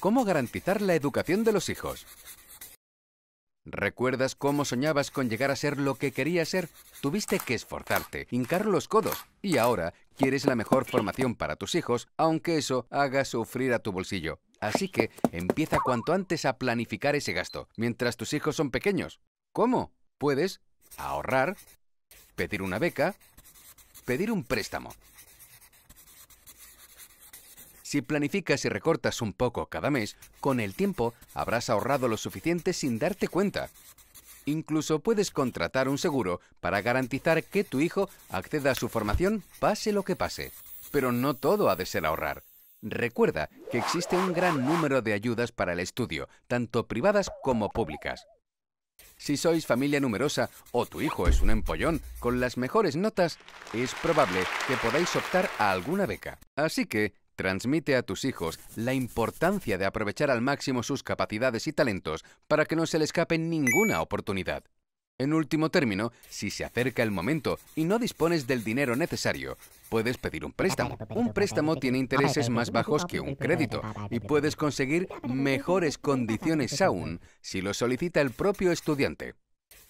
¿Cómo garantizar la educación de los hijos? ¿Recuerdas cómo soñabas con llegar a ser lo que querías ser? Tuviste que esforzarte, hincar los codos y ahora quieres la mejor formación para tus hijos, aunque eso haga sufrir a tu bolsillo. Así que empieza cuanto antes a planificar ese gasto, mientras tus hijos son pequeños. ¿Cómo? Puedes ahorrar, pedir una beca, pedir un préstamo. Si planificas y recortas un poco cada mes, con el tiempo habrás ahorrado lo suficiente sin darte cuenta. Incluso puedes contratar un seguro para garantizar que tu hijo acceda a su formación pase lo que pase. Pero no todo ha de ser ahorrar. Recuerda que existe un gran número de ayudas para el estudio, tanto privadas como públicas. Si sois familia numerosa o tu hijo es un empollón con las mejores notas, es probable que podáis optar a alguna beca. Así que transmite a tus hijos la importancia de aprovechar al máximo sus capacidades y talentos para que no se le escape ninguna oportunidad. En último término, si se acerca el momento y no dispones del dinero necesario, puedes pedir un préstamo. Un préstamo tiene intereses más bajos que un crédito y puedes conseguir mejores condiciones aún si lo solicita el propio estudiante.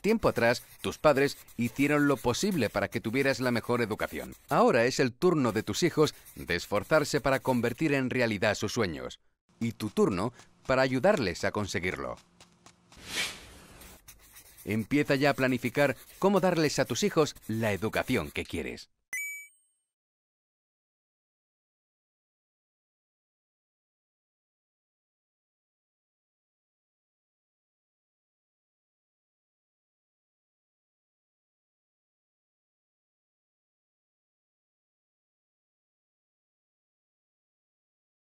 Tiempo atrás, tus padres hicieron lo posible para que tuvieras la mejor educación. Ahora es el turno de tus hijos de esforzarse para convertir en realidad sus sueños. Y tu turno para ayudarles a conseguirlo. Empieza ya a planificar cómo darles a tus hijos la educación que quieres.